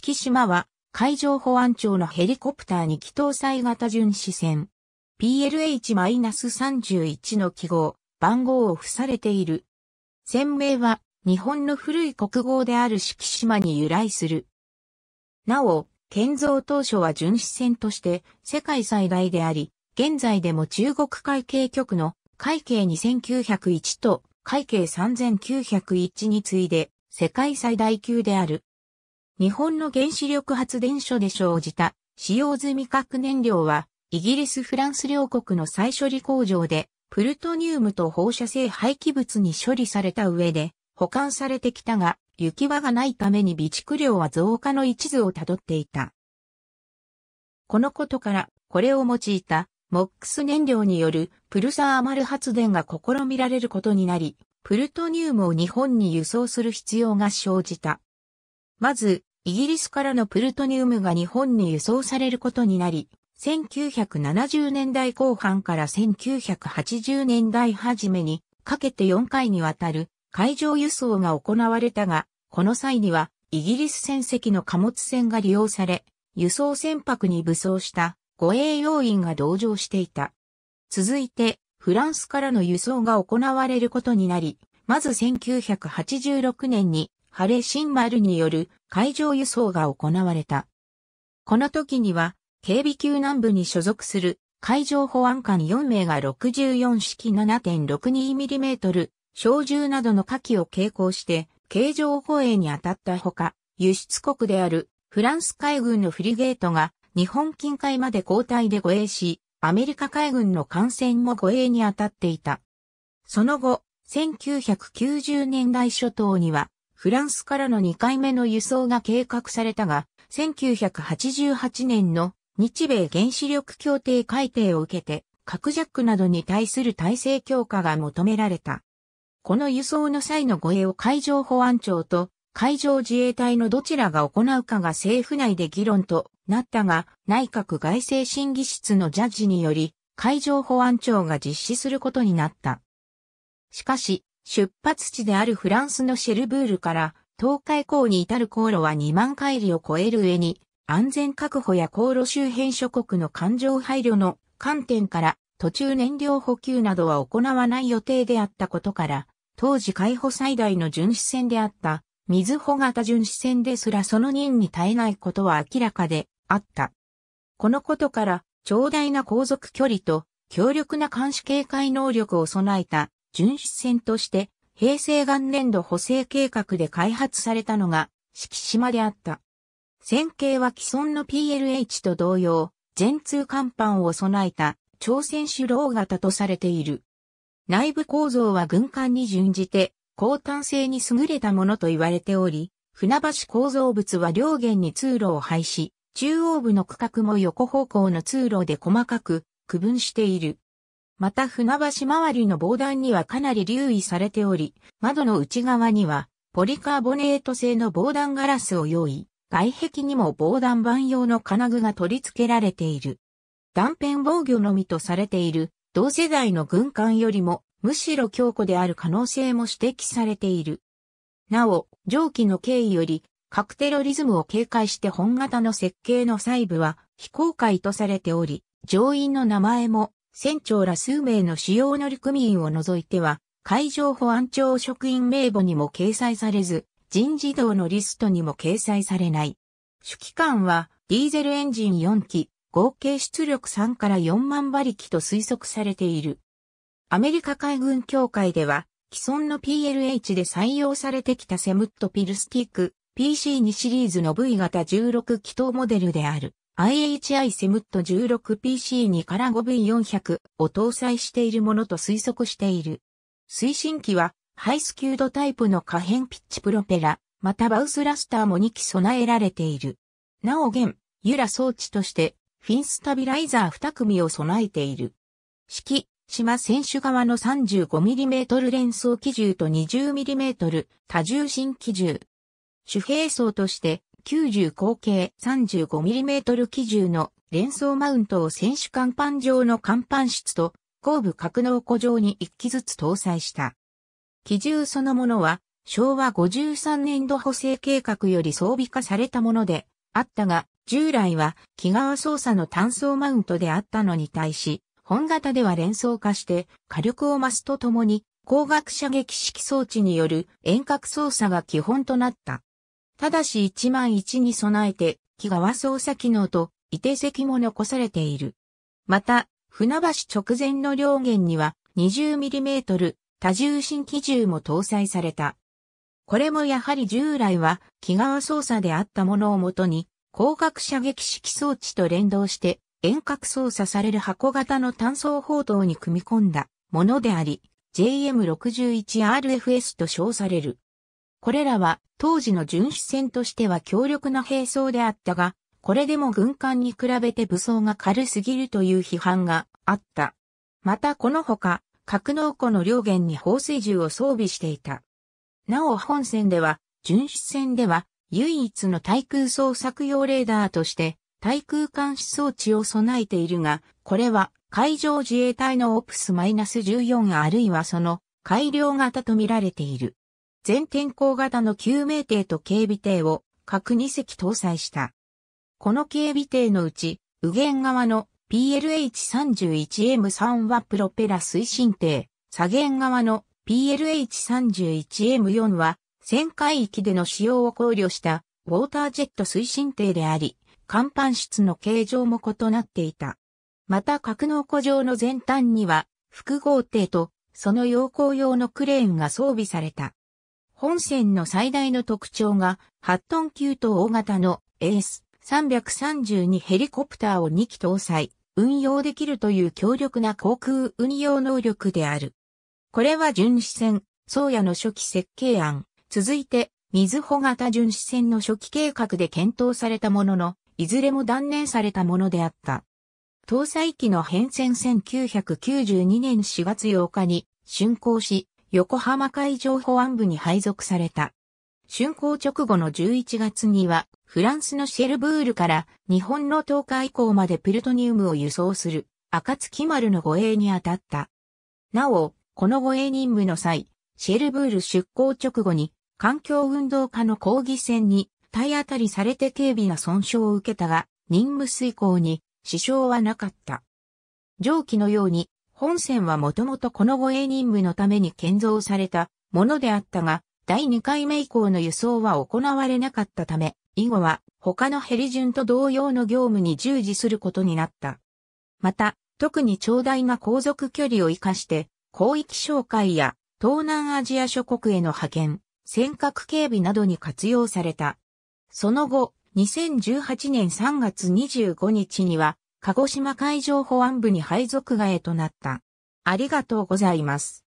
季島は海上保安庁のヘリコプターに機搭載型巡視船 PLH-31 の記号、番号を付されている。船名は日本の古い国号である季島に由来する。なお、建造当初は巡視船として世界最大であり、現在でも中国海警局の海警2901と海警3901に次いで世界最大級である。日本の原子力発電所で生じた使用済み核燃料は、イギリス・フランス両国の再処理工場で、プルトニウムと放射性廃棄物に処理された上で、保管されてきたが、行き場がないために備蓄量は増加の一途をたどっていた。このことから、これを用いた、モックス燃料によるプルサーマル発電が試みられることになり、プルトニウムを日本に輸送する必要が生じた。まず、イギリスからのプルトニウムが日本に輸送されることになり、1970年代後半から1980年代初めにかけて4回にわたる海上輸送が行われたが、この際にはイギリス船籍の貨物船が利用され、輸送船舶に武装した護衛要員が同乗していた。続いて、フランスからの輸送が行われることになり、まず1986年にハレ新丸による海上輸送が行われた。この時には、警備級南部に所属する海上保安官4名が64式 7.62mm 小銃などの火器を携行して形状保衛に当たったほか、輸出国であるフランス海軍のフリゲートが日本近海まで交代で護衛し、アメリカ海軍の艦船も護衛に当たっていた。その後、1990年代初頭にはフランスからの2回目の輸送が計画されたが、1988年の日米原子力協定改定を受けて、核ジャックなどに対する体制強化が求められた。この輸送の際の護衛を海上保安庁と海上自衛隊のどちらが行うかが政府内で議論となったが、内閣外政審議室のジャッジにより、海上保安庁が実施することになった。しかし、出発地であるフランスのシェルブールから東海港に至る航路は2万海里を超える上に、安全確保や航路周辺諸国の環状配慮の観点から途中燃料補給などは行わない予定であったことから、当時海保最大の巡視船であった、水穂型巡視船ですらその任に耐えないことは明らかであった。このことから、長大な航続距離と強力な監視警戒能力を備えた巡視船として、平成元年度補正計画で開発されたのが、四季島であった。船形は既存の PLH と同様、全通甲板を備えた朝鮮主老型とされている。内部構造は軍艦に準じて、高単性に優れたものと言われており、船橋構造物は両舷に通路を配し、中央部の区画も横方向の通路で細かく区分している。また船橋周りの防弾にはかなり留意されており、窓の内側にはポリカーボネート製の防弾ガラスを用意、外壁にも防弾板用の金具が取り付けられている。断片防御のみとされている同世代の軍艦よりもむしろ強固である可能性も指摘されている。なお、上記の経緯より核テロリズムを警戒して本型の設計の細部は非公開とされており、乗員の名前も船長ら数名の主要乗組員を除いては、海上保安庁職員名簿にも掲載されず、人事道のリストにも掲載されない。主機関は、ディーゼルエンジン4機、合計出力3から4万馬力と推測されている。アメリカ海軍協会では、既存の PLH で採用されてきたセムットピルスティック PC2 シリーズの V 型16気筒モデルである。IHI セムット 16PC2 から 5V400 を搭載しているものと推測している。推進機はハイスキュードタイプの可変ピッチプロペラ、またバウスラスターも2機備えられている。なお現、ユラ装置としてフィンスタビライザー2組を備えている。式、島選手側の 35mm 連装機銃と 20mm 多重新機銃。主兵装として90口径 35mm 基銃の連装マウントを選手甲板上の甲板室と後部格納庫上に1機ずつ搭載した。機銃そのものは昭和53年度補正計画より装備化されたものであったが、従来は木側操作の単装マウントであったのに対し、本型では連装化して火力を増すとともに光学射撃式装置による遠隔操作が基本となった。ただし1万1に備えて、木川操作機能と、移転石も残されている。また、船橋直前の両舷には 20mm 多重新機銃も搭載された。これもやはり従来は木川操作であったものをもとに、光学射撃式装置と連動して遠隔操作される箱型の単装砲塔に組み込んだものであり、JM61RFS と称される。これらは当時の巡視船としては強力な兵装であったが、これでも軍艦に比べて武装が軽すぎるという批判があった。またこのほか、格納庫の両舷に放水銃を装備していた。なお本船では、巡視船では唯一の対空捜索用レーダーとして対空監視装置を備えているが、これは海上自衛隊のオプス -14 あるいはその改良型とみられている。全天候型の救命艇と警備艇を各2隻搭載した。この警備艇のうち、右舷側の PLH31M3 はプロペラ推進艇、左舷側の PLH31M4 は旋回域での使用を考慮したウォータージェット推進艇であり、甲板室の形状も異なっていた。また格納庫上の前端には複合艇とその要光用のクレーンが装備された。本線の最大の特徴が、8トン級と大型の AS332 ヘリコプターを2機搭載、運用できるという強力な航空運用能力である。これは巡視船、宗谷の初期設計案。続いて、水穂型巡視船の初期計画で検討されたものの、いずれも断念されたものであった。搭載機の変遷1992年4月8日に竣工し、横浜海上保安部に配属された。竣工直後の11月には、フランスのシェルブールから日本の東海港までプルトニウムを輸送する、暁丸の護衛に当たった。なお、この護衛任務の際、シェルブール出港直後に、環境運動家の抗議戦に体当たりされて軽微な損傷を受けたが、任務遂行に支障はなかった。上記のように本線はもともとこの護衛任務のために建造されたものであったが、第2回目以降の輸送は行われなかったため、以後は他のヘリ順と同様の業務に従事することになった。また、特に長大な航続距離を活かして、広域紹介や東南アジア諸国への派遣、尖閣警備などに活用された。その後、2018年3月25日には、鹿児島海上保安部に配属外となった。ありがとうございます。